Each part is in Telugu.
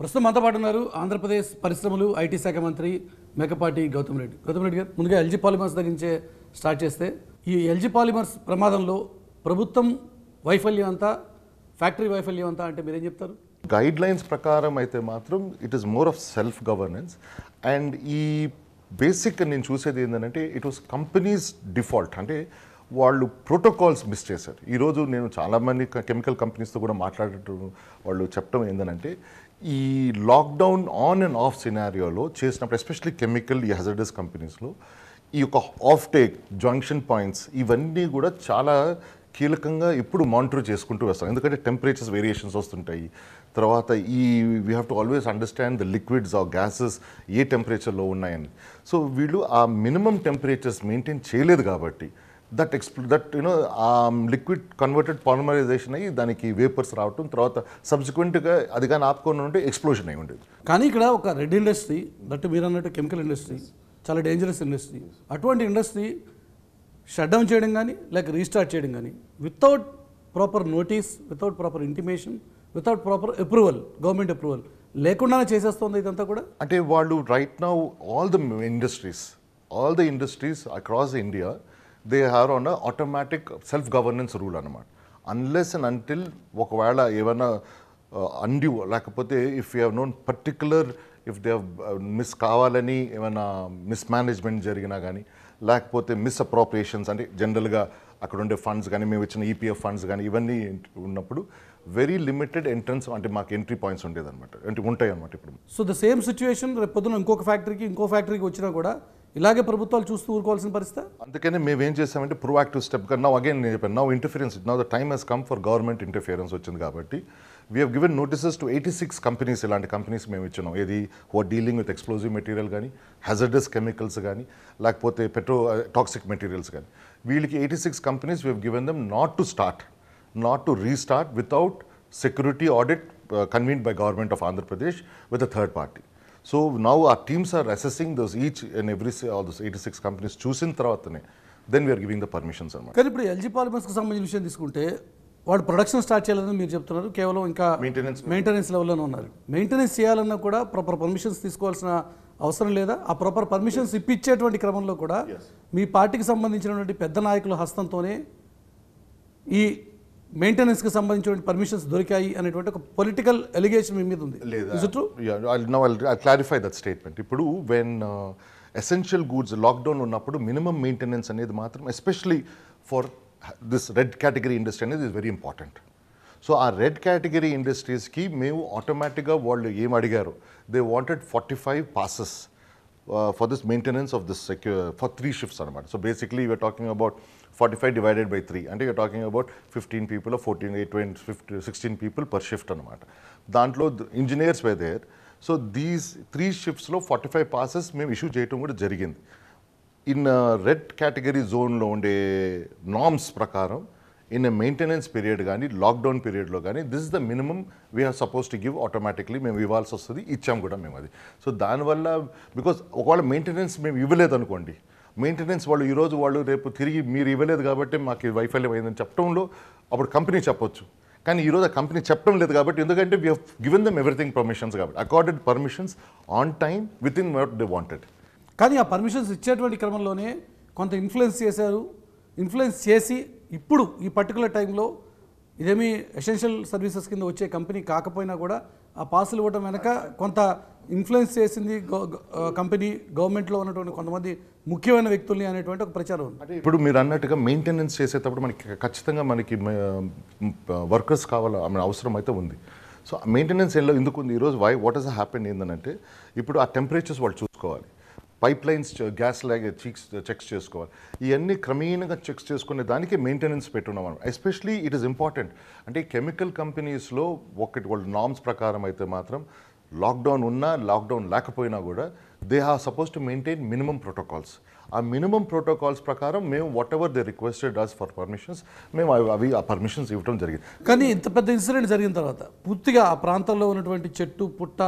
ప్రస్తుతం మనతో పాటు ఉన్నారు ఆంధ్రప్రదేశ్ పరిశ్రమలు ఐటీ శాఖ మంత్రి మేకపాటి గౌతమ్ రెడ్డి గౌతమ్ రెడ్డి గారు ముందుగా ఎల్జీ పాలిమర్స్ తగ్గించే స్టార్ట్ చేస్తే ఈ ఎల్జీ పాలిమర్స్ ప్రమాదంలో ప్రభుత్వం వైఫల్యం అంతా ఫ్యాక్టరీ వైఫల్యం అంతా అంటే మీరేం చెప్తారు గైడ్ లైన్స్ ప్రకారం అయితే మాత్రం it is more of self governance and ఈ బేసిక్ నేను చూసేది ఏంటంటే ఇట్ వాస్ కంపెనీస్ డిఫాల్ట్ అంటే వాళ్ళు ప్రోటోకాల్స్ మిస్ చేశారు ఈరోజు నేను చాలామంది కెమికల్ కంపెనీస్తో కూడా మాట్లాడటం వాళ్ళు చెప్పడం ఏంటంటే ఈ లాక్డౌన్ ఆన్ అండ్ ఆఫ్ సినారియోలో చేసినప్పుడు ఎస్పెషలీ కెమికల్ ఈ హెజర్డస్ కంపెనీస్లో ఈ యొక్క ఆఫ్ టేక్ జంక్షన్ పాయింట్స్ ఇవన్నీ కూడా చాలా కీలకంగా ఇప్పుడు మానిటర్ చేసుకుంటూ వస్తాం ఎందుకంటే టెంపరేచర్స్ వేరియేషన్స్ వస్తుంటాయి తర్వాత ఈ we have to always understand the liquids ఆ గ్యాసెస్ ఏ టెంపరేచర్లో ఉన్నాయని సో వీళ్ళు ఆ మినిమం టెంపరేచర్స్ మెయింటైన్ చేయలేదు కాబట్టి దట్ ఎక్స్ప్లో దట్ యునో ఆ లిక్విడ్ కన్వర్టెడ్ పాలిమరైజేషన్ అయ్యి దానికి వేపర్స్ రావటం తర్వాత సబ్సిక్వెంట్గా అది కానీ ఆపుకొని ఉంటే ఎక్స్ప్లోషన్ అయి ఉండేది కానీ ఇక్కడ ఒక రెడ్ ఇండస్ట్రీ దట్ మీరు అన్నట్టు కెమికల్ ఇండస్ట్రీ చాలా డేంజరస్ ఇండస్ట్రీ అటువంటి ఇండస్ట్రీ షట్ డౌన్ చేయడం కానీ లేక రీస్టార్ట్ చేయడం కానీ without proper notice without proper intimation without proper approval government approval లేకుండానే చేసేస్తుంది ఇదంతా కూడా అంటే వాళ్ళు right now all the industries all the industries across India they have on automatic self governance rule అనమాట అన్లెస్ అండ్ అంటిల్ ఒకవేళ ఏమైనా అండ్యూ uh, లేకపోతే if you have known particular if they miss కావాలని ఏమైనా మిస్మేనేజ్మెంట్ జరిగినా కానీ లేకపోతే మిస్ అప్రోప్రియేషన్స్ అంటే జనరల్గా అక్కడ ఉండే ఫండ్స్ కానీ మేము ఇచ్చిన ఈపీఎఫ్ ఫండ్స్ కానీ ఇవన్నీ ఉన్నప్పుడు వెరీ లిమిటెడ్ ఎంట్రన్స్ అంటే మాకు ఎంట్రీ పాయింట్స్ ఉండేదన్నమాట అంటే ఉంటాయి అనమాట ఇప్పుడు సో ద సేమ్ సిచ్యువేషన్ రేపు పొద్దున ఇంకొక ఫ్యాక్టరీకి ఇంకో ఫ్యాక్టరీకి వచ్చినా కూడా ఇలాగే ప్రభుత్వాలు చూస్తూ ఊరుకోవాల్సిన పరిస్థితి అందుకనే మేము ఏం చేసామంటే ప్రోయాక్టివ్ స్టెప్ నౌ అగైన్ నేను చెప్పాను now interference now the time has come for government interference వచ్చింది కాబట్టి we have given notices to eighty six companies ఇలాంటి కంపెనీస్ మేము ఇచ్చినాం ఏది who are dealing with explosive material కానీ హెజర్డస్ కెమికల్స్ కానీ లేకపోతే పెట్రో టాక్సిక్ మెటీరియల్స్ కానీ వీళ్ళకి eighty six companies we have given them not to start not to restart without security audit convene by government of Andhra Pradesh with a third party so now ఆ teams are assessing those each and every all those eighty six companies చూసిన తర్వాతనే then we are giving the permissions అనమాట కానీ ఇప్పుడు ఎల్జీ పాలిమర్స్కి సంబంధించిన విషయం తీసుకుంటే వాడు ప్రొడక్షన్ స్టార్ట్ చేయాలని మీరు చెప్తున్నారు కేవలం ఇంకా మెయింటెనెన్స్ మెయింటెనెన్స్ లెవెల్లోనే ఉన్నారు మెయింటెనెన్స్ చేయాలన్నా కూడా ప్రాపర్ పర్మిషన్స్ తీసుకోవాల్సిన అవసరం లేదా ఆ ప్రాపర్ పర్మిషన్స్ ఇప్పించేటువంటి క్రమంలో కూడా మీ పార్టీకి సంబంధించినటువంటి పెద్ద నాయకుల హస్తంతోనే ఈ మెయింటెనెన్స్కి సంబంధించిన పర్మిషన్స్ దొరికాయి అనేటువంటి ఒక పొలిటికల్ ఎలిగేషన్ మీ మీద ఉంది క్లారిఫై దట్ స్టేట్మెంట్ ఇప్పుడు వెన్ ఎసెన్షియల్ గూడ్స్ లాక్డౌన్ ఉన్నప్పుడు మినిమం మెయింటెనెన్స్ అనేది మాత్రం especially for this red category industry అనేది ఇస్ వెరీ ఇంపార్టెంట్ సో ఆ రెడ్ కేటగిరీ ఇండస్ట్రీస్కి మేము ఆటోమేటిక్గా వాళ్ళు ఏం అడిగారు they wanted forty five passes for this maintenance of this secure for three shifts అనమాట so basically you are talking about forty divided by three అంటే you talking about fifteen people fourteen eight twenty fifty sixteen people per shift అనమాట దాంట్లో engineers were there so these three షిఫ్ట్స్లో ఫార్టీ ఫైవ్ పాసెస్ మేము ఇష్యూ చేయటం కూడా జరిగింది ఇన్ రెడ్ కేటగిరీ జోన్లో ఉండే నామ్స్ ప్రకారం ఇన్ ఎ మెయింటెనెన్స్ పీరియడ్ కానీ లాక్డౌన్ పీరియడ్లో కానీ this is the minimum we are suppose to give automatically మేము ఇవ్వాల్సి వస్తుంది ఇచ్చాం కూడా మేము అది సో దానివల్ల బికాజ్ ఒకవేళ మెయింటెనెన్స్ మేము ఇవ్వలేదు అనుకోండి మెయింటెనెన్స్ వాళ్ళు ఈరోజు వాళ్ళు రేపు తిరిగి మీరు ఇవ్వలేదు కాబట్టి మాకు వైఫల్యం అయిందని చెప్పడంలో అప్పుడు కంపెనీ చెప్పొచ్చు కానీ ఈరోజు ఆ కంపెనీ చెప్పడం లేదు కాబట్టి ఎందుకంటే we given them everything permissions కాబట్టి accorded permissions on time within what they wanted కానీ ఆ పర్మిషన్స్ ఇచ్చేటువంటి క్రమంలోనే కొంత ఇన్ఫ్లుయెన్స్ చేశారు ఇన్ఫ్లుయెన్స్ చేసి ఇప్పుడు ఈ పర్టికులర్ టైంలో ఇదేమి ఎసెన్షియల్ సర్వీసెస్ కింద వచ్చే కంపెనీ కాకపోయినా కూడా ఆ పాసులు ఇవ్వడం వెనక కొంత ఇన్ఫ్లుయెన్స్ చేసింది కంపెనీ గవర్నమెంట్లో ఉన్నటువంటి కొంతమంది ముఖ్యమైన వ్యక్తుల్ని అనేటువంటి ఒక ప్రచారం ఉంది ఇప్పుడు మీరు అన్నట్టుగా మెయింటెనెన్స్ చేసేటప్పుడు మనకి ఖచ్చితంగా మనకి వర్కర్స్ కావాల అవసరం అయితే ఉంది సో మెయింటెనెన్స్ ఎందుకు ఉంది ఈరోజు వై వాట్ ఇస్ హ్యాపెన్ ఏంటంటే ఇప్పుడు ఆ టెంపరేచర్స్ వాళ్ళు చూసుకోవాలి పైప్ లైన్స్ గ్యాస్ లాగే చీక్స్ చెక్స్ చేసుకోవాలి ఇవన్నీ క్రమేణంగా చెక్స్ చేసుకునే దానికి మెయింటెనెన్స్ పెట్టున్నాం మనం ఎస్పెషలీ ఇట్ ఈస్ ఇంపార్టెంట్ అంటే కెమికల్ కంపెనీస్లో ఒకటి వాళ్ళ నామ్స్ ప్రకారం అయితే మాత్రం లాక్డౌన్ ఉన్నా లాక్డౌన్ లేకపోయినా కూడా they have suppose to maintain minimum protocols ఆ మినిమం ప్రోటోకాల్స్ ప్రకారం మేము whatever they requested us for permissions మేము అవి ఆ పర్మిషన్స్ ఇవ్వడం జరిగింది కానీ ఇంత పెద్ద ఇన్సిడెంట్ జరిగిన తర్వాత పూర్తిగా ఆ ప్రాంతంలో ఉన్నటువంటి చెట్టు పుట్ట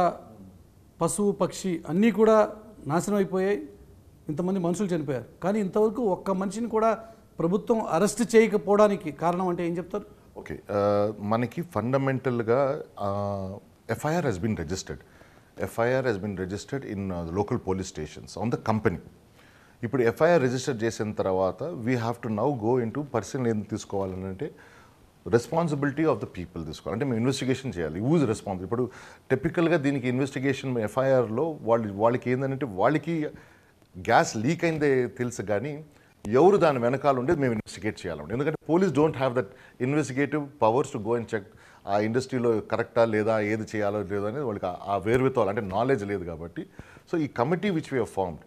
పశువు పక్షి అన్నీ కూడా నాశనం అయిపోయాయి ఇంతమంది మనుషులు చనిపోయారు కానీ ఇంతవరకు ఒక్క మనిషిని కూడా ప్రభుత్వం అరెస్ట్ చేయకపోవడానికి కారణం అంటే ఏం చెప్తారు ఓకే మనకి ఫండమెంటల్గా FIR has been registered FIR has been registered in local police stations on the company ఇప్పుడు ఎఫ్ఐఆర్ రిజిస్టర్ చేసిన తర్వాత we have to now go in to person ఏం తీసుకోవాలంటే రెస్పాన్సిబిలిటీ ఆఫ్ ద పీపుల్ తీసుకోవాలి అంటే మేము ఇన్వెస్టిగేషన్ చేయాలి యూజ్ రెస్పాన్సిబుల్ ఇప్పుడు టెపికల్గా దీనికి ఇన్వెస్టిగేషన్ ఎఫ్ఐఆర్లో వాళ్ళు వాళ్ళకి ఏంటంటే వాళ్ళకి గ్యాస్ లీక్ అయిందే తెలుసు కానీ ఎవరు దాని వెనకాల ఉండేది మేము ఇన్వెస్టిగేట్ చేయాలండి ఎందుకంటే police don't have that investigative powers to go and check ఆ ఇండస్ట్రీలో కరెక్టా లేదా ఏది చేయాలో లేదో అనేది వాళ్ళకి ఆ వేర్వితో అంటే నాలెడ్జ్ లేదు కాబట్టి సో ఈ committee which we formed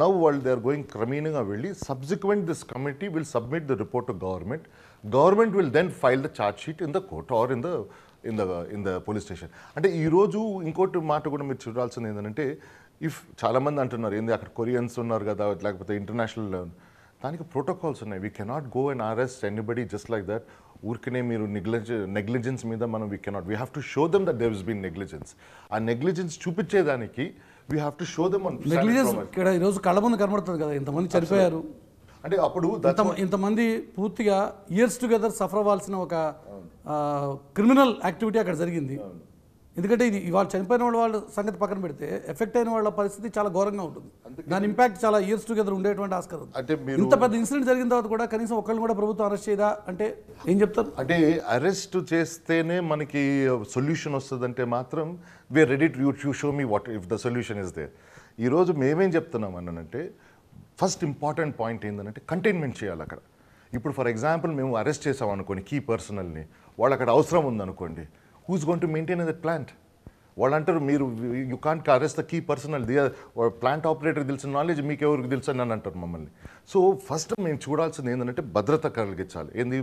now వాళ్ళు దే ఆర్ గోయింగ్ క్రమీణంగా వెళ్ళి subsequent this committee will submit the report to government government will then file the charge sheet in the court or in the in the in the police station అంటే ఈరోజు ఇంకోటి మాట కూడా మీరు చూడాల్సింది ఏంటంటే ఇఫ్ చాలామంది అంటున్నారు ఏంది అక్కడ కొరియన్స్ ఉన్నారు కదా లేకపోతే ఇంటర్నేషనల్ దానికి ప్రోటోకాల్స్ ఉన్నాయి we cannot go and arrest anybody just like that ఊరికనే మీరు నెగ్లెజ్ నెగ్లిజెన్స్ మీద మనం we cannot we have to show them that there is been negligence ఆ నెగ్లిజెన్స్ చూపించేదానికి we have to show them negligence ఇక్కడ ఈరోజు కళ్ళ ముందు కనబడుతుంది కదా ఇంతమంది చనిపోయారు అంటే అప్పుడు ఇంతమంది పూర్తిగా ఇయర్స్ టుగెదర్ సఫర్ అవ్వాల్సిన ఒక క్రిమినల్ యాక్టివిటీ అక్కడ జరిగింది ఎందుకంటే ఇది ఇవాళ చనిపోయిన వాళ్ళ వాళ్ళ సంగతి పక్కన పెడితే ఎఫెక్ట్ అయిన వాళ్ళ పరిస్థితి చాలా ఘోరంగా ఉంటుంది దాని ఇంపాక్ట్ చాలా ఇయర్స్ టుగెదర్ ఉండేటువంటి ఆస్కారం అంటే ఇంత పెద్ద ఇన్సిడెంట్ జరిగిన తర్వాత కూడా కనీసం ఒకళ్ళు కూడా ప్రభుత్వం అరెస్ట్ చేయదా అంటే ఏం చెప్తారు అంటే అరెస్ట్ చేస్తేనే మనకి సొల్యూషన్ వస్తుందంటే మాత్రం we are ready to you show me what if the solution is there ఈరోజు మేమేం చెప్తున్నాం అనంటే ఫస్ట్ ఇంపార్టెంట్ పాయింట్ ఏంటంటే కంటైన్మెంట్ చేయాలి అక్కడ ఇప్పుడు ఫర్ ఎగ్జాంపుల్ మేము అరెస్ట్ చేసాం అనుకోండి కీ పర్సనల్ని వాళ్ళు అక్కడ అవసరం ఉందనుకోండి who's gone to maintain that plant వాళ్ళు అంటారు మీరు you can't arrest the key personnel plant operator తెలిసిన నాలెడ్జ్ మీకు ఎవరికి తెలుసు అని అంటారు మమ్మల్ని సో ఫస్ట్ మేము చూడాల్సింది ఏంటంటే భద్రత కలిగించాలి ఏంది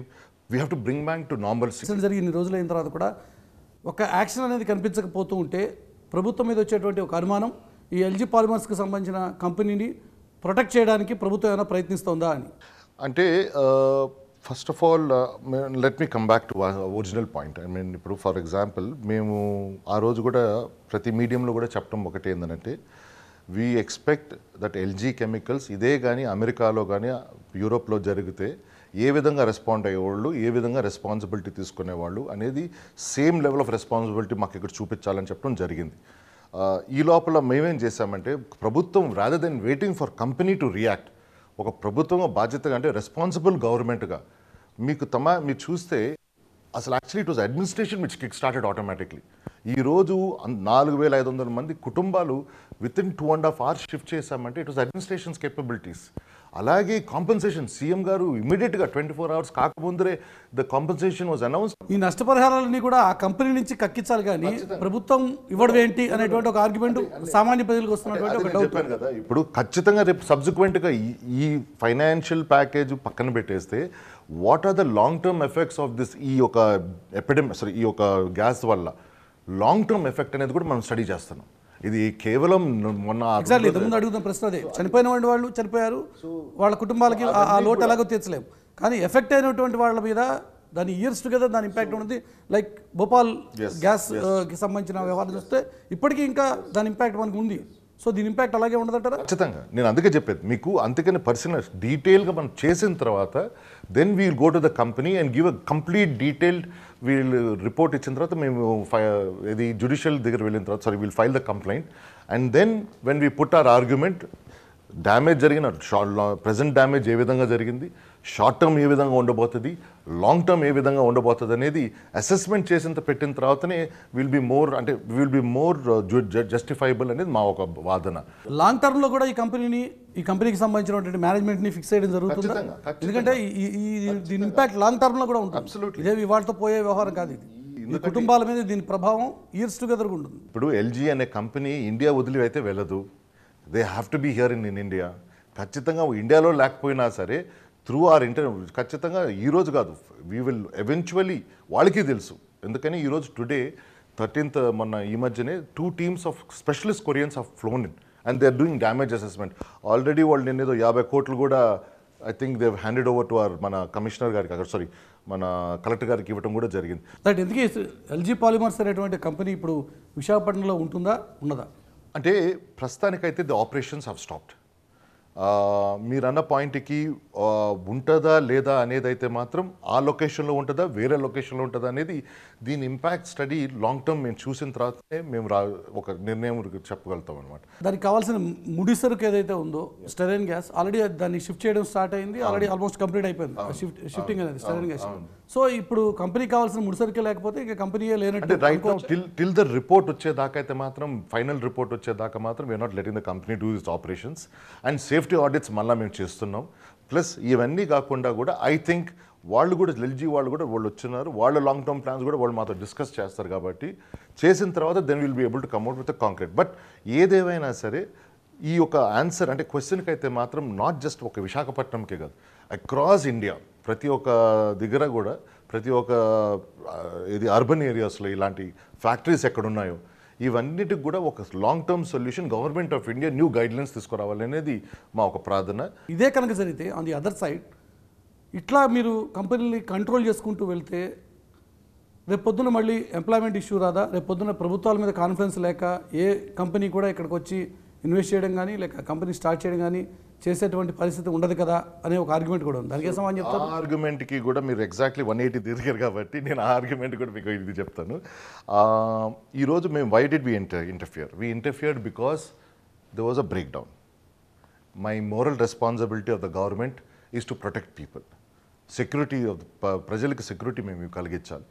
we have to bring back to normal జరిగి ఇన్ని రోజులు అయిన తర్వాత కూడా ఒక యాక్షన్ అనేది కనిపించకపోతూ ఉంటే ప్రభుత్వం మీద వచ్చేటువంటి ఒక అనుమానం ఈ ఎల్జీ పాలిమర్స్కి సంబంధించిన కంపెనీని ప్రొటెక్ట్ చేయడానికి ప్రభుత్వం ఏమైనా ప్రయత్నిస్తోందా అని అంటే first of all let me come back to original point I mean ఇప్పుడు ఫర్ ఎగ్జాంపుల్ మేము ఆ రోజు కూడా ప్రతి మీడియంలో కూడా చెప్పడం ఒకటి ఏంటంటే we expect that LG chemicals ఇదే కానీ అమెరికాలో కానీ యూరోప్లో జరిగితే ఏ విధంగా రెస్పాండ్ అయ్యేవాళ్ళు ఏ విధంగా రెస్పాన్సిబిలిటీ తీసుకునేవాళ్ళు అనేది సేమ్ లెవెల్ ఆఫ్ రెస్పాన్సిబిలిటీ మాకు ఇక్కడ చూపించాలని చెప్పడం జరిగింది ఈ లోపల మేమేం చేశామంటే ప్రభుత్వం rather than waiting for company to react ఒక ప్రభుత్వం బాధ్యతగా అంటే రెస్పాన్సిబుల్ గవర్నమెంట్గా మీకు తమ మీరు చూస్తే అసలు actually it was administration which kick started automatically ఈరోజు నాలుగు వేల ఐదు వందల మంది కుటుంబాలు within two and half hours shift చేశామంటే ఇట్ వాజ్ అడ్మినిస్ట్రేషన్స్ కేపబిలిటీస్ అలాగే కాంపెన్సేషన్ సీఎం గారు ఇమీడియట్గా ట్వంటీ ఫోర్ అవర్స్ కాకముందరే ద కాంపెన్సేషన్ వాజ్ అనౌన్స్ ఈ నష్టపరిహారాలన్నీ కూడా ఆ కంపెనీ నుంచి కక్కించాలి కానీ ప్రభుత్వం ఇవ్వడం ఏంటి అనేటువంటి ఒక ఆర్గ్యుమెంట్ సామాన్య ప్రజలకు వస్తున్నటువంటి కదా ఇప్పుడు ఖచ్చితంగా రేపు సబ్సిక్వెంట్గా ఈ ఫైనాన్షియల్ ప్యాకేజ్ పక్కన పెట్టేస్తే what are the long term effects of this ఈ యొక్క ఎపిడెమిక్ సారీ ఈ యొక్క గ్యాస్ వల్ల లాంగ్ టర్మ్ ఎఫెక్ట్ అనేది కూడా మనం స్టడీ చేస్తున్నాం ఇది కేవలం మొన్న అడుగుతున్న ప్రశ్న అదే చనిపోయిన వాళ్ళు చనిపోయారు వాళ్ళ కుటుంబాలకి ఆ లోటు ఎలాగో తీర్చలేము కానీ ఎఫెక్ట్ అయినటువంటి వాళ్ళ మీద దాని ఇయర్స్ టుగెదర్ దాని ఇంపాక్ట్ ఉంది లైక్ భోపాల్ గ్యాస్ కి సంబంధించిన వ్యవహారం చూస్తే ఇప్పటికీ ఇంకా దాని ఇంపాక్ట్ మనకు ఉంది సో దీని ఇంపాక్ట్ అలాగే ఉండదంటారా ఖచ్చితంగా నేను అందుకే చెప్పేది మీకు అందుకని పర్సనల్ డీటెయిల్గా మనం చేసిన తర్వాత then we'll go to the company and give a complete detailed వీళ్ళు రిపోర్ట్ ఇచ్చిన తర్వాత మేము ఇది జ్యుడిషియల్ దగ్గర వెళ్ళిన తర్వాత sorry we'll file the complaint and then when we put our argument damage జరిగిన ప్రజెంట్ డ్యామేజ్ ఏ విధంగా జరిగింది షార్ట్ టర్మ్ ఏ విధంగా ఉండబోతుంది లాంగ్ టర్మ్ ఏ విధంగా ఉండబోతుంది అనేది అసెస్మెంట్ చేసిన పెట్టిన తర్వాతనే విల్ బి మోర్ అంటే విల్ బి మోర్ జస్టిఫైబుల్ అనేది మా ఒక వాదన లాంగ్ టర్మ్లో కూడా ఈ కంపెనీని ఈ కంపెనీకి సంబంధించినటువంటి మేనేజ్మెంట్ని ఫిక్స్ చేయడం జరుగుతుంది ఎందుకంటే ఈ దీని ఇంపాక్ట్ లాంగ్ టర్మ్లో కూడా ఉంటుంది ఇదే ఇవాళతో పోయే వ్యవహారం కాదు ఇది కుటుంబాల మీద దీని ప్రభావం ఇయర్స్ టుగెదర్ ఉంటుంది ఇప్పుడు ఎల్జీ అనే కంపెనీ ఇండియా వదిలి అయితే వెళ్ళదు they have to be here in in India ఖచ్చితంగా ఇండియాలో లేకపోయినా సరే త్రూ ఆర్ ఇంటర్నెట్ ఖచ్చితంగా ఈరోజు కాదు వీ విల్ ఎవెన్చువలీ వాళ్ళకి తెలుసు ఎందుకని ఈరోజు టుడే థర్టీన్త్ మొన్న ఈ మధ్యనే two teams of specialist Koreans of flown in and they are doing damage assessment already వాళ్ళు నేనేదో యాభై కోట్లు కూడా I think they've handed over to our మన కమిషనర్ గారికి అక్కడ సారీ మన కలెక్టర్ గారికి ఇవ్వడం కూడా జరిగింది దట్ ఎందుకే ఎల్జీ పాలిమర్స్ అనేటువంటి కంపెనీ ఇప్పుడు విశాఖపట్నంలో ఉంటుందా ఉన్నదా అంటే ప్రస్తుతానికైతే ది ఆపరేషన్స్ హావ్ స్టాప్డ్ మీరన్న పాయింట్కి ఉంటుందా లేదా అనేది అయితే మాత్రం ఆ లొకేషన్లో ఉంటుందా వేరే లొకేషన్లో ఉంటుందా అనేది దీని ఇంపాక్ట్ స్టడీ లాంగ్ టర్మ్ మేము చూసిన తర్వాతనే మేము రా ఒక నిర్ణయం చెప్పగలుగుతాం అనమాట దానికి కావాల్సిన ముడి సరుకు ఏదైతే ఉందో స్టెరైన్ గ్యాస్ ఆల్రెడీ దాన్ని షిఫ్ట్ చేయడం స్టార్ట్ అయింది ఆల్రెడీ ఆల్మోస్ట్ కంప్లీట్ అయిపోయింది షిఫ్ట్ షిఫ్టింగ్ అనేది స్టెరైన్ గ్యాస్ సో ఇప్పుడు కంపెనీ కావాల్సిన ముడి సరుకే లేకపోతే ఇక కంపెనీ లేనట్టు right till till the report వచ్చేదాకా అయితే మాత్రం ఫైనల్ రిపోర్ట్ వచ్చేదాకా మాత్రం we are not letting the company do is operations and safe safety audits మళ్ళీ మేము చేస్తున్నాం ప్లస్ ఇవన్నీ కాకుండా కూడా ఐ థింక్ వాళ్ళు కూడా ఎల్జీ వాళ్ళు కూడా వాళ్ళు వచ్చినారు వాళ్ళ లాంగ్ టర్మ్ ప్లాన్స్ కూడా వాళ్ళు మాతో డిస్కస్ చేస్తారు కాబట్టి చేసిన తర్వాత then will be able to come at with concrete but ఏదేమైనా సరే ఈ యొక్క ఆన్సర్ అంటే క్వశ్చన్కి అయితే మాత్రం నాట్ జస్ట్ ఒక విశాఖపట్నంకే కాదు అక్రాస్ ఇండియా ప్రతి ఒక్క దగ్గర కూడా ప్రతి ఒక్క ఇది అర్బన్ ఏరియాస్లో ఇలాంటి ఫ్యాక్టరీస్ ఎక్కడున్నాయో ఇవన్నిటికి కూడా ఒక long term solution government of India new guidelines తీసుకురావాలనేది మా ఒక ప్రార్థన ఇదే కనుక జరిగితే ఆన్ ది అదర్ సైడ్ ఇట్లా మీరు కంపెనీని కంట్రోల్ చేసుకుంటూ వెళ్తే రేపొద్దున మళ్ళీ ఎంప్లాయ్మెంట్ ఇష్యూ రాదా రేపొద్దున ప్రభుత్వాల మీద కాన్ఫిడెన్స్ లేక ఏ కంపెనీ కూడా ఇక్కడికి వచ్చి ఇన్వెస్ట్ చేయడం కానీ లేక కంపెనీ స్టార్ట్ చేయడం కానీ చేసేటువంటి పరిస్థితి ఉండదు కదా అనే ఒక ఆర్గ్యుమెంట్ కూడా ఉంది దానికి సమాన్ చెప్తాను ఆర్గ్యుమెంట్కి కూడా మీరు ఎగ్జాక్ట్లీ వన్ ఎయిటీ తిరిగారు కాబట్టి నేను ఆ ఆర్గ్యుమెంట్ కూడా మీకు ఇది చెప్తాను ఈరోజు మేము why did we inter interfere we interfered because they was a breakdown my moral responsibility of the government is to protect people security of ప్రజలకు సెక్యూరిటీ మేము కలిగించాలి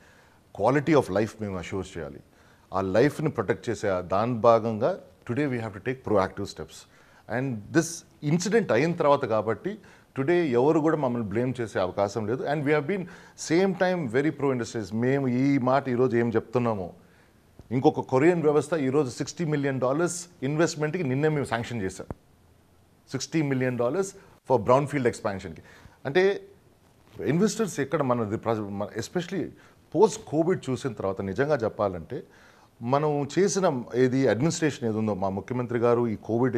క్వాలిటీ ఆఫ్ లైఫ్ మేము అష్యూర్ చేయాలి ఆ లైఫ్ని ప్రొటెక్ట్ చేసే దాని భాగంగా today we have to take proactive steps and this incident అయిన తర్వాత కాబట్టి టుడే ఎవరు కూడా మమ్మల్ని బ్లేమ్ చేసే అవకాశం లేదు and we been same time very pro industries మేము ఈ మాట ఈరోజు ఏం చెప్తున్నాము ఇంకొక కొరియన్ వ్యవస్థ ఈరోజు సిక్స్టీ మిలియన్ డాలర్స్ ఇన్వెస్ట్మెంట్కి నిన్నే మేము శాంక్షన్ చేశాం sixty million dollars for brownfield ఎక్స్పాన్షన్కి అంటే ఇన్వెస్టర్స్ ఎక్కడ మన ఎస్పెషలీ పోస్ట్ కోవిడ్ చూసిన తర్వాత నిజంగా చెప్పాలంటే మనం చేసిన ఏది అడ్మినిస్ట్రేషన్ ఏది ఉందో మా ముఖ్యమంత్రి గారు ఈ కోవిడ్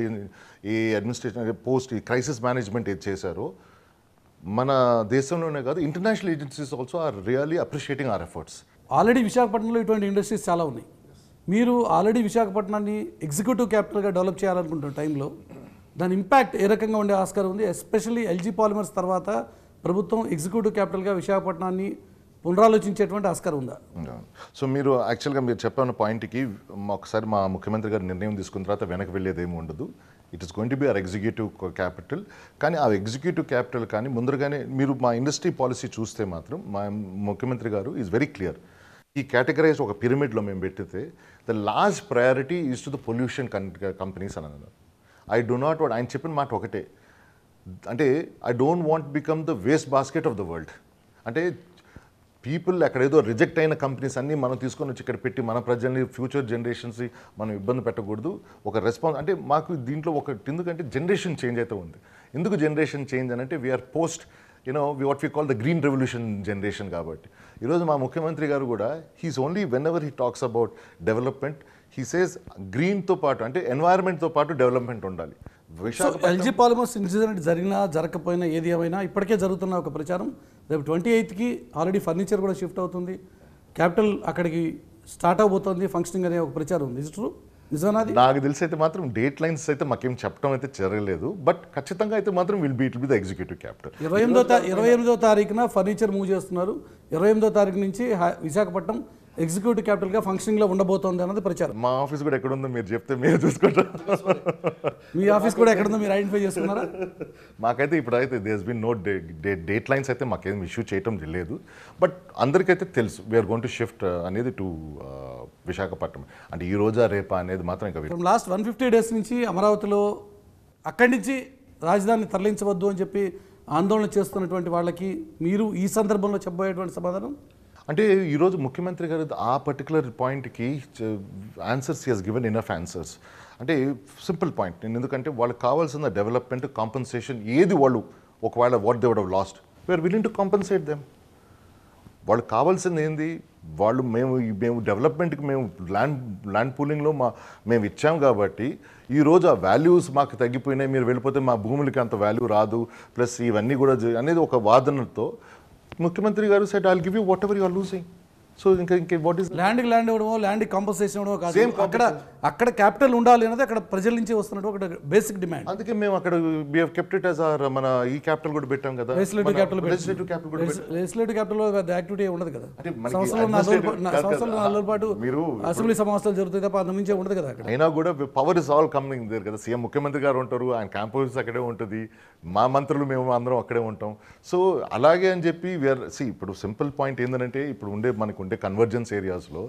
ఈ అడ్మినిస్ట్రేషన్ పోస్ట్ ఈ క్రైసిస్ మేనేజ్మెంట్ ఏది చేశారో మన దేశంలోనే కాదు international agencies also are really appreciating our efforts already విశాఖపట్నంలో ఇటువంటి ఇండస్ట్రీస్ చాలా ఉన్నాయి మీరు ఆల్రెడీ విశాఖపట్నాన్ని ఎగ్జిక్యూటివ్ క్యాపిటల్గా డెవలప్ చేయాలనుకుంటున్న టైంలో దాని ఇంపాక్ట్ ఏ రకంగా ఉండే ఆస్కారం ఉంది ఎస్పెషల్లీ ఎల్జీ పాలిమర్స్ తర్వాత ప్రభుత్వం ఎగ్జిక్యూటివ్ క్యాపిటల్గా విశాఖపట్నాన్ని పునరాలోచించేటువంటి ఆస్కారం ఉందా సో మీరు యాక్చువల్గా మీరు చెప్పిన పాయింట్కి ఒకసారి మా ముఖ్యమంత్రి గారు నిర్ణయం తీసుకున్న తర్వాత వెనక్కి వెళ్ళేది ఏమి ఉండదు it is going to be our executive capital కానీ ఆ ఎగ్జిక్యూటివ్ క్యాపిటల్ కానీ ముందరగానే మీరు మా ఇండస్ట్రీ పాలసీ చూస్తే మాత్రం మా ముఖ్యమంత్రి గారు ఈజ్ వెరీ క్లియర్ ఈ కేటగరైజ్ ఒక పిరమిడ్లో మేము పెట్టితే the last priority is to the pollution companies అని అన్నారు ఐ డో నాట్ వాట్ ఆయన చెప్పిన మాట ఒకటే అంటే I don't want become the waste basket of the world అంటే పీపుల్ అక్కడ ఏదో రిజెక్ట్ అయిన కంపెనీస్ అన్నీ మనం తీసుకొని వచ్చి ఇక్కడ పెట్టి మన ప్రజల్ని ఫ్యూచర్ జనరేషన్స్ మనం ఇబ్బంది పెట్టకూడదు ఒక రెస్పాన్స్ అంటే మాకు దీంట్లో ఒక ఎందుకంటే జనరేషన్ చేంజ్ అయితే ఉంది ఎందుకు జనరేషన్ చేంజ్ అని అంటే we are post you know what we call the green revolution generation కాబట్టి ఈరోజు మా ముఖ్యమంత్రి గారు కూడా he's only whenever he talks about development he says గ్రీన్తో పాటు అంటే ఎన్వైరన్మెంట్తో పాటు డెవలప్మెంట్ ఉండాలి ఎల్జీ పాలమోస్ ఇన్సిడెంట్ జరిగినా జరగకపోయినా ఏది ఏమైనా ఇప్పటికే జరుగుతున్న ఒక ప్రచారం రేపు ట్వంటీ ఎయిత్కి ఆల్రెడీ ఫర్నిచర్ కూడా షిఫ్ట్ అవుతుంది క్యాపిటల్ అక్కడికి స్టార్ట్ అవబోతోంది ఫంక్షనింగ్ అనే ఒక ప్రచారం ఉంది ట్రూ నిజమేనాది నాకు తెలిసి అయితే మాత్రం డేట్ లైన్స్ అయితే మాకేం చెప్పడం అయితే జరగలేదు బట్ ఖచ్చితంగా అయితే మాత్రం will be it be the executive capital ఇరవై ఎనిమిదో ఇరవై ఎనిమిదో తారీఖున ఫర్నిచర్ మూవ్ చేస్తున్నారు ఇరవై ఎనిమిదో తారీఖు నుంచి విశాఖపట్నం ఎగ్జిక్యూటివ్ క్యాపిటల్ గా ఫంక్షనింగ్ లో ఉండబోతోంది అన్నది ప్రచారం మా ఆఫీస్ కూడా ఎక్కడ ఉందో మీరు చెప్తే మీరు చూసుకుంటారు మీ ఆఫీస్ కూడా ఎక్కడ ఉందో మీరు ఐడెంటిఫై చేసుకున్నారా మాకైతే ఇప్పుడైతే there's been no deadlines అయితే మాకేం ఇష్యూ చేయటం లేదు బట్ అందరికైతే తెలుసు వీఆర్ గోన్ టు షిఫ్ట్ అనేది టు uh, విశాఖపట్నం అంటే ఈ రోజా రేపా అనేది మాత్రం ఇంకా లాస్ట్ వన్ ఫిఫ్టీ డేస్ నుంచి అమరావతిలో అక్కడి నుంచి రాజధాని తరలించవద్దు అని చెప్పి ఆందోళన చేస్తున్నటువంటి వాళ్ళకి మీరు ఈ సందర్భంలో చెప్పబోయేటువంటి సమాధానం అంటే ఈరోజు ముఖ్యమంత్రి గారు ఆ పర్టికులర్ పాయింట్కి answers he has given enough answers అంటే సింపుల్ పాయింట్ నేను ఎందుకంటే వాళ్ళకి కావాల్సిన డెవలప్మెంట్ కాంపన్సేషన్ ఏది వాళ్ళు ఒకవేళ what they would have lost we are willing to compensate them వాళ్ళకి కావాల్సింది ఏంది వాళ్ళు మేము మేము డెవలప్మెంట్కి మేము ల్యాండ్ ల్యాండ్ పూలింగ్లో మా మేము ఇచ్చాం కాబట్టి ఈరోజు ఆ వాల్యూస్ మాకు తగ్గిపోయినాయి మీరు వెళ్ళిపోతే మా భూములకి అంత వాల్యూ రాదు ప్లస్ ఇవన్నీ కూడా అనేది ఒక వాదనతో Mukhyamantri Garu said, I'll give you whatever you are losing. So ఇంకా ఇంకా వాట్ ఈస్ ల్యాండ్కి ల్యాండ్ ఇవ్వడమో ల్యాండ్ కంపల్సేషన్ ఇవ్వడమో కాదు అక్కడ అక్కడ క్యాపిటల్ ఉండాలి అనేది అక్కడ ప్రజల నుంచి వస్తున్నట్టు ఒక బేసిక్ డిమాండ్ అందుకే మేము అక్కడ బిఎఫ్ కెప్టెడ్ యాజ్ ఆర్ మన ఈ క్యాపిటల్ కూడా పెట్టాం కదా లెజిస్లేటివ్ క్యాపిటల్ లెజిస్లేటివ్ క్యాపిటల్ కూడా లెజిస్లేటివ్ క్యాపిటల్ పెద్ద యాక్టివిటీ ఉండదు కదా సంవత్సరాలు నాలుగు పాటు మీరు అసెంబ్లీ సమావేశాలు జరుగుతాయి తప్ప అందు నుంచే ఉండదు కదా అయినా కూడా పవర్ ఇస్ ఆల్ కమింగ్ దగ్గర కదా సీఎం ముఖ్యమంత్రి గారు ఉంటారు ఆయన క్యాంపస్ అక్కడే ఉంటుంది మా మంత్రులు మేము అందరం అక్కడే ఉంటాం సో అలాగే అని చెప్పి వీఆర్ సి ఇప్పుడు సింపుల్ పాయింట్ ఏంటంటే ఇప్పుడు ఉండే మనకు అంటే కన్వర్జెన్స్ ఏరియాస్లో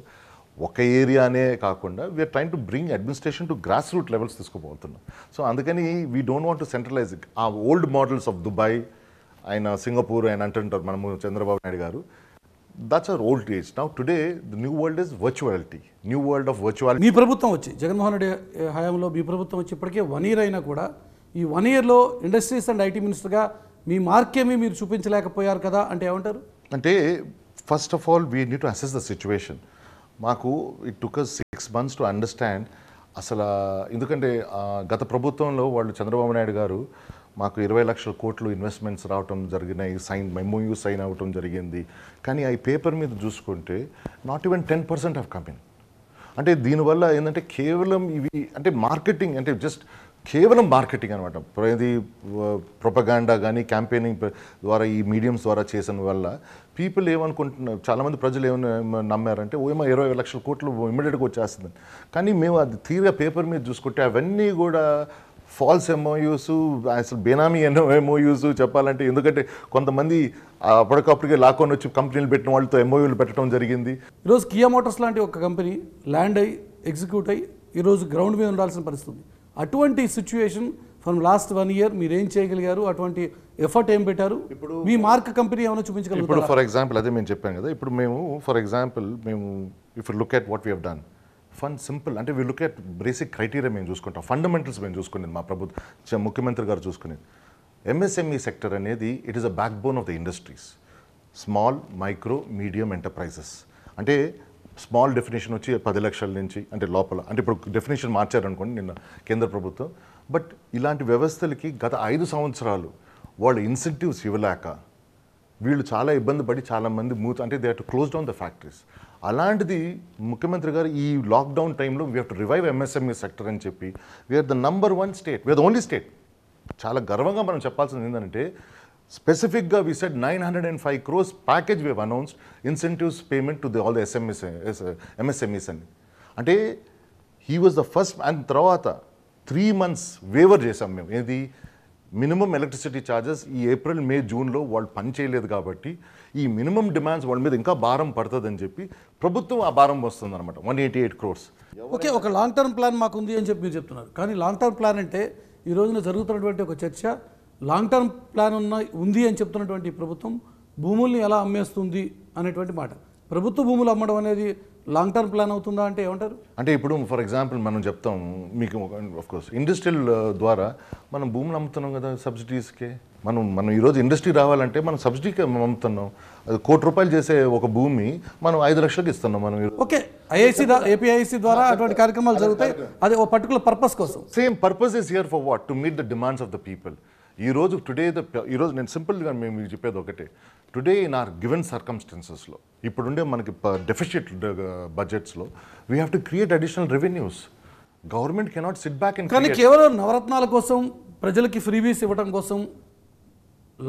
ఒక ఏరియానే కాకుండా we are trying to bring administration to grass root levels తీసుకుపోతున్నాం సో అందుకని we don't want to centralize ఆ ఓల్డ్ మోడల్స్ ఆఫ్ దుబాయ్ ఆయన సింగపూర్ ఆయన అంటుంటారు మనము Chandrababu Naidu garu that's our old age now today the new world is virtuality new world of virtuality మీ ప్రభుత్వం వచ్చి జగన్మోహన్ రెడ్డి హయాంలో మీ ప్రభుత్వం వచ్చి ఇప్పటికే వన్ ఇయర్ అయినా కూడా ఈ వన్ ఇయర్లో ఇండస్ట్రీస్ అండ్ ఐటీ మినిస్టర్గా మీ మార్కేమీ మీరు చూపించలేకపోయారు కదా అంటే ఏమంటారు అంటే first of all we need to assess the situation మాకు it took six months to understand అసలు ఎందుకంటే గత ప్రభుత్వంలో వాళ్ళు చంద్రబాబు నాయుడు గారు మాకు ఇరవై లక్షల కోట్లు ఇన్వెస్ట్మెంట్స్ రావటం జరిగినాయి సైన్ మెమోయూ సైన్ అవ్వటం జరిగింది కానీ ఆ పేపర్ మీద చూసుకుంటే not even ten percent of company అంటే దీనివల్ల ఏంటంటే కేవలం ఇవి అంటే మార్కెటింగ్ అంటే జస్ట్ కేవలం మార్కెటింగ్ అనమాట ఇది ప్రొపగాండా కానీ క్యాంపెయినింగ్ ద్వారా ఈ మీడియంస్ ద్వారా చేసిన వల్ల పీపుల్ ఏమనుకుంటున్నారు చాలామంది ప్రజలు ఏమైనా నమ్మారంటే ఓమో ఇరవై లక్షల కోట్లు ఇమ్మీడియట్గా వచ్చేస్తుందని కానీ మేము అది తీరుగా పేపర్ మీద చూసుకుంటే అవన్నీ కూడా ఫాల్స్ ఎంఓయూస్ అసలు బేనామీ ఎన్నో ఎంఓయూస్ చెప్పాలంటే ఎందుకంటే కొంతమంది అప్పటికప్పటికే లాక్కొని వచ్చి కంపెనీలు పెట్టిన వాళ్ళతో ఎంఓయూలు పెట్టడం జరిగింది ఈరోజు కియా మోటార్స్ లాంటి ఒక కంపెనీ ల్యాండ్ అయ్యి ఎగ్జిక్యూట్ అయ్యి ఈరోజు గ్రౌండ్ మీద ఉండాల్సిన పరిస్థితి అటువంటి situation from last one year మీరు ఏం చేయగలిగారు అటువంటి ఎఫర్ట్ ఏం పెట్టారు ఇప్పుడు మీ మార్క్ కంపెనీ ఏమైనా చూపించగలరు ఇప్పుడు ఫర్ ఎగ్జాంపుల్ అదే మేము చెప్పాం కదా ఇప్పుడు మేము ఫర్ ఎగ్జాంపుల్ మేము if look at what we have done fund simple అంటే we look at basic criteria మేము చూసుకుంటాం ఫండమెంటల్స్ మేము చూసుకునేది మా ప్రభుత్వ ముఖ్యమంత్రి గారు చూసుకునేది ఎంఎస్ఎంఈ సెక్టర్ e అనేది it is a back bone of the industries small micro medium enterprises అంటే స్మాల్ డెఫినేషన్ వచ్చి పది లక్షల నుంచి అంటే లోపల అంటే ఇప్పుడు డెఫినేషన్ మార్చారనుకోండి నిన్న కేంద్ర ప్రభుత్వం బట్ ఇలాంటి వ్యవస్థలకి గత ఐదు సంవత్సరాలు వాళ్ళు ఇన్సెంటివ్స్ ఇవ్వలేక వీళ్ళు చాలా ఇబ్బంది పడి చాలామంది మూత అంటే they to close down the factories అలాంటిది ముఖ్యమంత్రి గారు ఈ లాక్డౌన్ టైంలో we have revive MSME sector అని చెప్పి we are the number one state we are the only state చాలా గర్వంగా మనం చెప్పాల్సింది ఏంటంటే స్పెసిఫిక్గా we said nine hundred and five crores package we announced incentives payment to the all the SMS MSMEs అని అంటే he was the first and తర్వాత త్రీ మంత్స్ వేవర్ చేసాం మేము ఏది మినిమం ఎలక్ట్రిసిటీ ఛార్జెస్ ఈ ఏప్రిల్ మే జూన్లో వాళ్ళు పని చేయలేదు కాబట్టి ఈ మినిమం డిమాండ్స్ వాళ్ళ మీద ఇంకా భారం పడుతుందని చెప్పి ప్రభుత్వం ఆ భారం వస్తుంది అనమాట one eighty eight crores okay ఒక లాంగ్ టర్మ్ ప్లాన్ మాకు ఉంది అని చెప్పి మీరు చెప్తున్నారు కానీ లాంగ్ టర్మ్ ప్లాన్ అంటే ఈ రోజున జరుగుతున్నటువంటి ఒక చర్చ లాంగ్ టర్మ్ ప్లాన్ ఉన్న ఉంది అని చెప్తున్నటువంటి ప్రభుత్వం భూముల్ని ఎలా అమ్మేస్తుంది అనేటువంటి మాట ప్రభుత్వ భూములు అమ్మడం అనేది లాంగ్ టర్మ్ ప్లాన్ అవుతుందా అంటే ఏమంటారు అంటే ఇప్పుడు ఫర్ ఎగ్జాంపుల్ మనం చెప్తాం మీకు కోర్స్ ఇండస్ట్రియల్ uh, ద్వారా మనం భూములు అమ్ముతున్నాం కదా సబ్సిడీస్కే మనం మనం ఈరోజు ఇండస్ట్రీ రావాలంటే మనం సబ్సిడీకి అమ్ముతున్నాం అది కోటి రూపాయలు చేసే ఒక భూమి మనం ఐదు లక్షలకు ఇస్తున్నాం మనం ఓకే ఐఐసి ఏపీఐసి ద్వారా అటువంటి కార్యక్రమాలు జరుగుతాయి అది ఒక పర్టికులర్ పర్పస్ కోసం same purpose is here for what to meet the demands of the people ఈరోజు టుడే ద ఈరోజు నేను సింపుల్గా మేము మీకు చెప్పేది ఒకటే టుడే ఇన్ ఆర్ గివెన్ సర్కమ్స్టెన్సెస్లో ఇప్పుడుండే మనకి డెఫిషిట్ బడ్జెట్స్లో we have to create additional revenues government cannot sit back in కానీ కేవలం నవరత్నాల కోసం ప్రజలకి ఫ్రీవీస్ ఇవ్వడం కోసం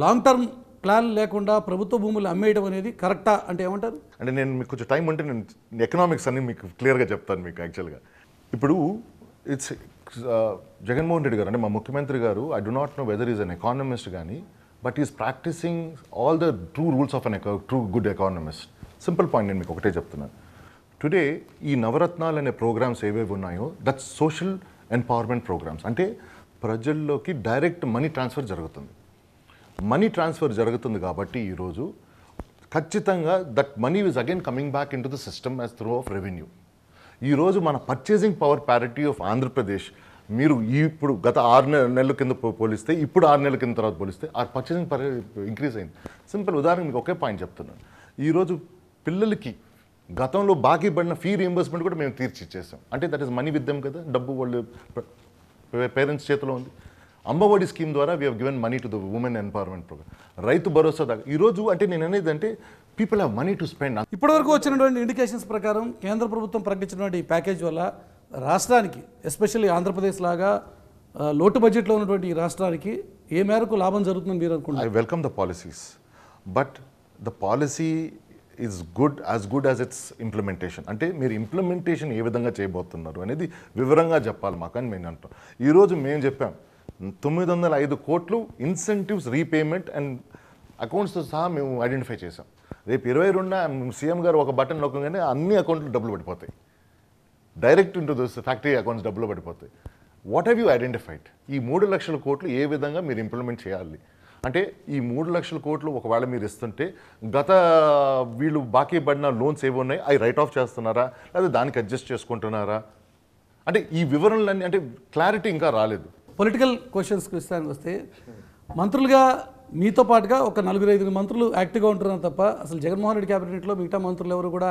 లాంగ్ టర్మ్ ప్లాన్ లేకుండా ప్రభుత్వ భూములు అమ్మేయడం అనేది కరెక్టా అంటే ఏమంటారు అంటే నేను మీకు కొంచెం టైం ఉంటే నేను ఎకనామిక్స్ అన్ని మీకు క్లియర్గా చెప్తాను మీకు యాక్చువల్గా ఇప్పుడు ఇట్స్ జగన్మోహన్ రెడ్డి uh, గారు అంటే మా ముఖ్యమంత్రి గారు I do not know whether is an economist కానీ but is practicing all the true rules of an true good economist simple point నేను మీకు ఒకటే చెప్తున్నాను టుడే ఈ నవరత్నాలు అనే ప్రోగ్రామ్స్ ఏవేవి ఉన్నాయో దట్ సోషల్ ఎంపవర్మెంట్ ప్రోగ్రామ్స్ అంటే ప్రజల్లోకి డైరెక్ట్ మనీ ట్రాన్స్ఫర్ జరుగుతుంది మనీ ట్రాన్స్ఫర్ జరుగుతుంది కాబట్టి ఈరోజు ఖచ్చితంగా that money is again coming back in to the system as through of revenue ఈరోజు మన purchasing power parity of Andhra Pradesh మీరు ఇప్పుడు గత ఆరు నెల నెలల కింద పోలిస్తే ఇప్పుడు ఆరు నెలల కింద తర్వాత పోలిస్తే ఆ పర్చేసింగ్ పర్ ఇంక్రీజ్ అయింది సింపుల్ ఉదాహరణ మీకు ఒకే పాయింట్ చెప్తున్నాను ఈరోజు పిల్లలకి గతంలో బాకీ పడిన ఫీ రీఎంబర్స్మెంట్ కూడా మేము తీర్చి ఇచ్చేసాం అంటే దట్ ఈస్ మనీ విద్యం కదా డబ్బు వాళ్ళు పేరెంట్స్ చేతిలో ఉంది అమ్మఒడి స్కీమ్ ద్వారా we given money to the women empowerment programme Rythu Bharosa దాకా ఈరోజు అంటే నేను అనేది అంటే people have money to spend ఇప్పటివరకు వచ్చినటువంటి ఇండికేషన్స్ ప్రకారం కేంద్ర ప్రభుత్వం ప్రకటించినటువంటి ఈ ప్యాకేజ్ వల్ల రాష్ట్రానికి ఎస్పెషల్లీ ఆంధ్రప్రదేశ్ లాగా లోటు బడ్జెట్లో ఉన్నటువంటి ఈ రాష్ట్రానికి ఏ మేరకు లాభం జరుగుతుందని మీరు అనుకుంటారు I welcome the policies but the policy is good as good as its implementation అంటే మీరు ఇంప్లిమెంటేషన్ ఏ విధంగా చేయబోతున్నారు అనేది వివరంగా చెప్పాలి మాకు అని మేము అంటాం ఈరోజు మేము చెప్పాం తొమ్మిది వందల ఐదు కోట్లు ఇన్సెంటివ్స్ రీపేమెంట్ అండ్ అకౌంట్స్తో సహా మేము ఐడెంటిఫై చేసాం రేపు ఇరవై రెండున సీఎం గారు ఒక బటన్ నొక్కగానే అన్ని అకౌంట్లు డబ్బులు పడిపోతాయి direct into those factory accounts డబ్బులు పడిపోతాయి వాట్ హ్యావ్ యూ ఐడెంటిఫైడ్ ఈ మూడు లక్షల కోట్లు ఏ విధంగా మీరు ఇంప్లిమెంట్ చేయాలి అంటే ఈ మూడు లక్షల కోట్లు ఒకవేళ మీరు ఇస్తుంటే గత వీళ్ళు బాకీ పడిన లోన్స్ ఏవి ఉన్నాయి అవి రైట్ ఆఫ్ చేస్తున్నారా లేదా దానికి అడ్జస్ట్ చేసుకుంటున్నారా అంటే ఈ వివరణలన్నీ అంటే క్లారిటీ ఇంకా రాలేదు పొలిటికల్ క్వశ్చన్స్కి విషయానికి వస్తే మంత్రులుగా మీతో పాటుగా ఒక నలుగురు ఐదుగురు మంత్రులు యాక్టివ్గా ఉంటున్నారు తప్ప అసలు జగన్మోహన్ రెడ్డి క్యాబినెట్లో మిగతా మంత్రులు ఎవరు కూడా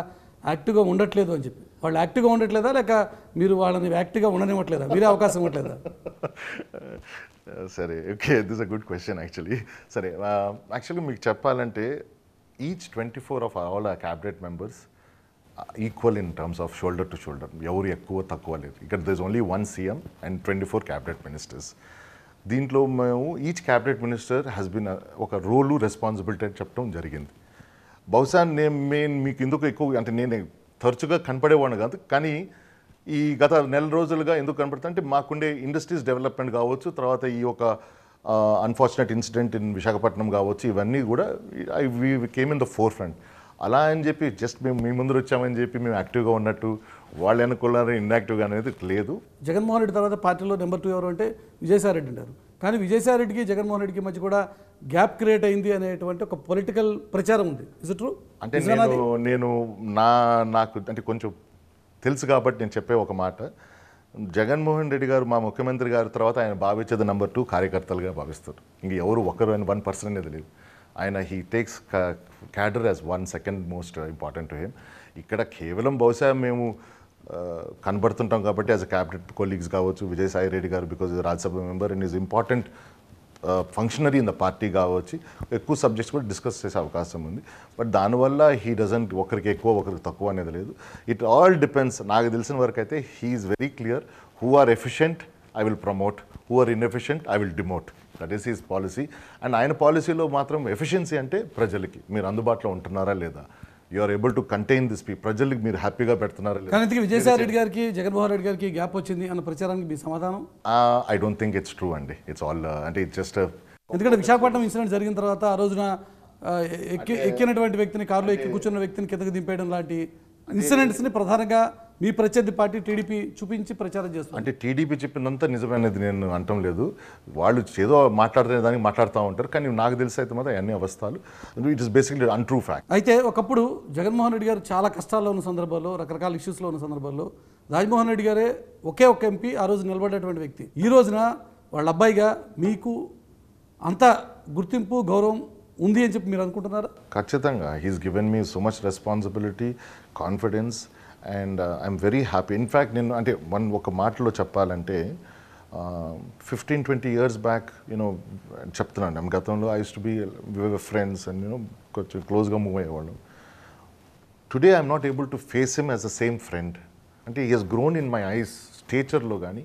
యాక్టివ్గా ఉండట్లేదు అని చెప్పి వాళ్ళు యాక్టివ్గా ఉండట్లేదా లేక మీరు వాళ్ళని యాక్టివ్గా ఉండనివ్వట్లేదా మీరే అవకాశం ఇవ్వట్లేదా సరే okay this a good question actually సరే యాక్చువల్గా మీకు చెప్పాలంటే each twenty four of all ఆ cabinet members equal in terms of shoulder to shoulder ఎవరు ఎక్కువ తక్కువ లేదు ఇక్కడ this only one CM and twenty four cabinet ministers దీంట్లో మేము each cabinet minister has been ఒక రోలు రెస్పాన్సిబిలిటీ అని చెప్పడం జరిగింది బహుశా నేను మెయిన్ మీకు ఎందుకు ఎక్కువ అంటే నేను తరచుగా కనపడేవాడిని కాదు కానీ ఈ గత నెల రోజులుగా ఎందుకు కనపడతా అంటే మాకుండే ఇండస్ట్రీస్ డెవలప్మెంట్ కావచ్చు తర్వాత ఈ యొక్క అన్ఫార్చునేట్ ఇన్సిడెంట్ ఇన్ విశాఖపట్నం కావచ్చు ఇవన్నీ కూడా I we came in the forefront అలా అని చెప్పి జస్ట్ మేము మీ ముందు వచ్చామని చెప్పి మేము యాక్టివ్గా ఉన్నట్టు వాళ్ళు అనుకున్నారు ఇన్యాక్టివ్గా అనేది లేదు జగన్మోహన్ రెడ్డి తర్వాత పార్టీలో నెంబర్ టూ ఎవరు అంటే విజయసాయి రెడ్డి అంటారు కానీ రెడ్డికి జగన్మోహన్ రెడ్డికి మధ్య కూడా గ్యాప్ క్రియేట్ అయింది అనేటువంటి ఒక పొలిటికల్ ప్రచారం ఉంది ఇస్ ట్రూ అంటే నేను నా నాకు అంటే కొంచెం తెలుసు కాబట్టి నేను చెప్పే ఒక మాట జగన్మోహన్ రెడ్డి గారు మా ముఖ్యమంత్రి గారి తర్వాత ఆయన భావించేది నెంబర్ టూ కార్యకర్తలుగా భావిస్తారు ఇంక ఎవరు ఒకరు అని వన్ పర్సన్ అనేది లేదు ఆయన he takes cadre as one second most important to him ఇక్కడ కేవలం బహుశా మేము కనబడుతుంటాం కాబట్టి యాజ్ అ క్యాబినెట్ కొలీగ్స్ కావచ్చు Vijayasai Reddy garu because Rajya Sabha member and is important functionary in the party కావచ్చు ఎక్కువ సబ్జెక్ట్స్ కూడా డిస్కస్ చేసే అవకాశం ఉంది బట్ దానివల్ల హీ డజంట్ ఒకరికి ఎక్కువ ఒకరికి తక్కువ అనేది లేదు ఇట్ ఆల్ డిపెండ్స్ నాకు తెలిసిన వరకు అయితే he is very clear who are efficient I will promote who are inefficient I will demote that is his policy and ఆయన పాలసీలో మాత్రం ఎఫిషియన్సీ అంటే ప్రజలకి మీరు అందుబాటులో ఉంటున్నారా లేదా are able to contain this పీ ప్రజలకు మీరు హ్యాపీగా పెడుతున్నారు కానీ విజయసాయి రెడ్డి గారికి జగన్మోహన్ రెడ్డి గారికి గ్యాప్ వచ్చింది అన్న ప్రచారానికి మీ సమాధానం I don't think it's true అండి ఇట్స్ ఆల్ uh, అంటే ఇట్స్ జస్ట్ ఎందుకంటే విశాఖపట్నం ఇన్సిడెంట్ జరిగిన తర్వాత ఆ రోజున ఎక్కి ఎక్కినటువంటి వ్యక్తిని కారులో ఎక్కి కూర్చున్న వ్యక్తిని కిందకు దింపేయడం లాంటి ఇన్సిడెంట్స్ని ప్రధానంగా మీ ప్రత్యర్థి పార్టీ టీడీపీ చూపించి ప్రచారం చేస్తారు అంటే టీడీపీ చెప్పినంత నిజమైనది నేను అనటం లేదు వాళ్ళు ఏదో మాట్లాడుతున్న దానికి మాట్లాడుతూ ఉంటారు కానీ నాకు తెలిసి అయితే మాత్రం అన్ని అవస్థలు it is basically untrue fact అయితే ఒకప్పుడు జగన్మోహన్ రెడ్డి గారు చాలా కష్టాల్లో ఉన్న సందర్భాల్లో రకరకాల ఇష్యూస్లో ఉన్న సందర్భాల్లో రాజమోహన్ రెడ్డి గారే ఒకే ఒక ఎంపీ ఆ రోజు నిలబడేటువంటి వ్యక్తి ఈ రోజున వాళ్ళ అబ్బాయిగా మీకు అంత గుర్తింపు గౌరవం ఉంది అని చెప్పి మీరు అనుకుంటున్నారా ఖచ్చితంగా he's given me so much responsibility confidence and I'm very happy in fact నేను అంటే వన్ ఒక మాటలో చెప్పాలంటే fifteen twenty years back you know చెప్తున్నాను నేను గతంలో I to be friends and you know కొంచెం క్లోజ్గా మూవ్ అయ్యేవాళ్ళం today I'm not able to face him as a same friend అంటే ఈ he's grown in my eyes స్టేచర్లో కానీ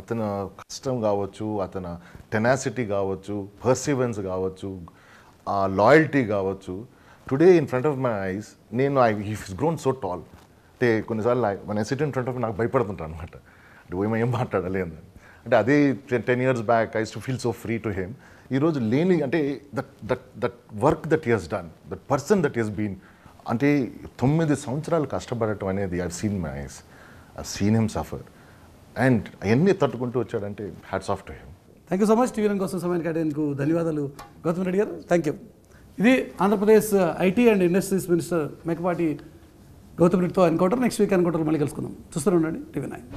అతను కష్టం కావచ్చు అతను టెనాసిటీ కావచ్చు పర్సివెన్స్ కావచ్చు ఆ లాయల్టీ కావచ్చు today in front of my eyes నేను I he's grown so tall అంటే కొన్నిసార్లు మన ఇన్సిడెంట్ ఉంటే ఫ్రంట్ ఆఫ్ నాకు భయపడుతుంటాను అనమాట అంటే ఓయమ ఏం మాట్లాడాలి అని అంటే అదే ten years back I used to feel so free to him ఈరోజు లేని అంటే that that that work that he has done that person that he's been అంటే తొమ్మిది సంవత్సరాలు కష్టపడటం అనేది I seen my eyes I seen him suffer and అవన్నీ తట్టుకుంటూ వచ్చాడంటే hats off to him thank you so much TV కోసం సమయాన్ని కేటాయిందుకు ధన్యవాదాలు గౌతమ్ రెడ్డి గారు థ్యాంక్ యూ ఇది Andhra Pradesh IT and industries minister Mekapati Gautam రెడ్డితో ఎన్కౌంటర్ నెక్స్ట్ వీక్ ఎన్కౌంటర్ మళ్ళీ కలుసుకుందాం చూస్తూనే ఉండండి టీవీ నైన్